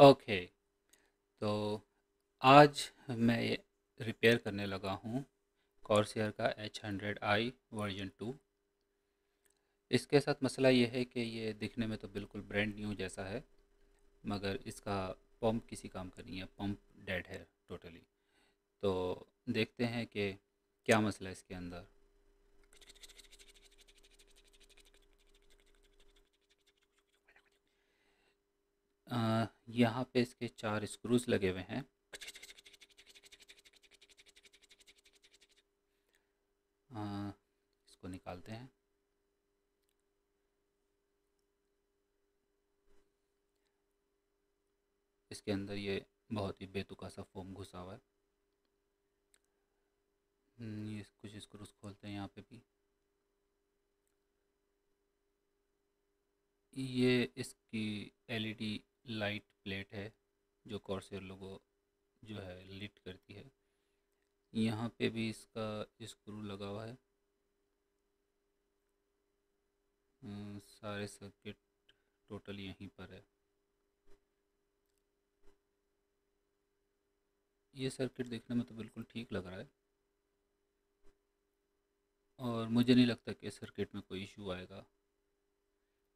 okay तो आज मैं रिपेयर करने लगा हूँ कॉर्सियर का H hundred i version two इसके साथ मसला ये है कि ये दिखने में तो बिल्कुल ब्रांड न्यू जैसा है मगर इसका पंप किसी काम का नहीं है पंप डेड है टोटली तो देखते हैं कि क्या मसला है इसके अंदर यहाँ पे इसके चार स्क्रूज लगे हुए हैं इसको निकालते हैं इसके अंदर ये बहुत ही बेतुका सा फोम घुसा हुआ है हम्म, ये कुछ स्क्रूज खोलते हैं यहाँ पे भी ये इसकी एलईडी लाइट प्लेट है जो कॉर्सियर लोगो जो है लिट करती है यहाँ पे भी इसका स्क्रू लगा हुआ है हम्म, सारे सर्किट टोटल यहीं पर है ये सर्किट देखने में तो बिल्कुल ठीक लग रहा है और मुझे नहीं लगता कि सर्किट में कोई इशू आएगा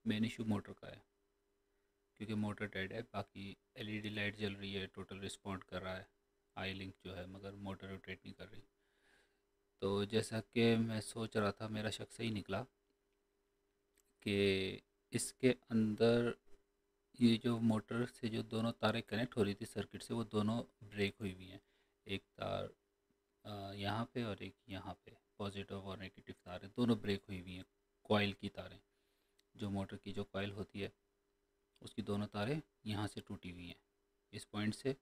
मेन इशू मोटर का है क्योंकि मोटर डेड है बाकी एलईडी e लाइट जल रही है टोटल रिस्पॉन्ड कर रहा है आई लिंक जो है मगर मोटर रोटेट नहीं कर रही तो जैसा कि मैं सोच रहा था मेरा शक सही निकला कि इसके अंदर ये जो मोटर से जो दोनों तारें कनेक्ट हो रही थी सर्किट से वो दोनों ब्रेक हुई हुई हैं एक तार यहाँ पे और एक यहाँ पे पॉजिटिव और नेगेटिव तारें दोनों ब्रेक हुई हुई हैं कॉयल की तारें जो मोटर की जो कॉयल होती है उसकी दोनों तारें यहाँ से टूटी हुई हैं इस पॉइंट से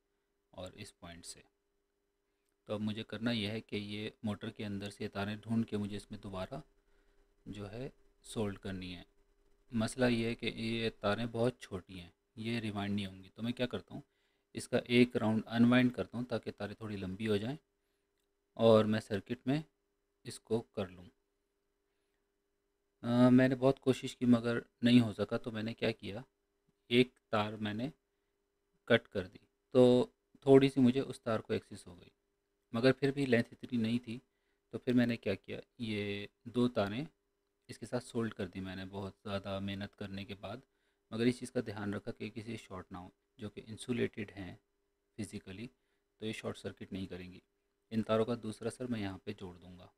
और इस पॉइंट से तो अब मुझे करना यह है कि ये मोटर के अंदर से तारें ढूंढ के मुझे इसमें दोबारा जो है सोल्ड करनी है मसला ये है कि ये तारें बहुत छोटी हैं ये रिवाइंड नहीं होंगी तो मैं क्या करता हूँ इसका एक राउंड अनवाइंड करता हूँ ताकि तारें थोड़ी लंबी हो जाएं और मैं सर्किट में इसको कर लूँ मैंने बहुत कोशिश की मगर नहीं हो सका तो मैंने क्या किया एक तार मैंने कट कर दी तो थोड़ी सी मुझे उस तार को एक्सेस हो गई मगर फिर भी लेंथ इतनी नहीं थी तो फिर मैंने क्या किया ये दो तारें इसके साथ सोल्ड कर दी मैंने बहुत ज़्यादा मेहनत करने के बाद मगर इस चीज़ का ध्यान रखा कि किसी शॉर्ट ना हो जो कि इंसुलेटेड हैं फिज़िकली तो ये शॉर्ट सर्किट नहीं करेंगी इन तारों का दूसरा सर मैं यहाँ पे जोड़ दूँगा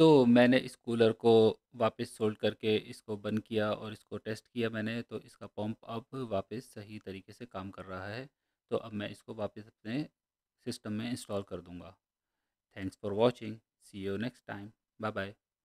तो मैंने इस कूलर को वापस सोल्ड करके इसको बंद किया और इसको टेस्ट किया मैंने तो इसका पंप अब वापस सही तरीके से काम कर रहा है तो अब मैं इसको वापस अपने सिस्टम में इंस्टॉल कर दूंगा thanks for watching see you next time bye bye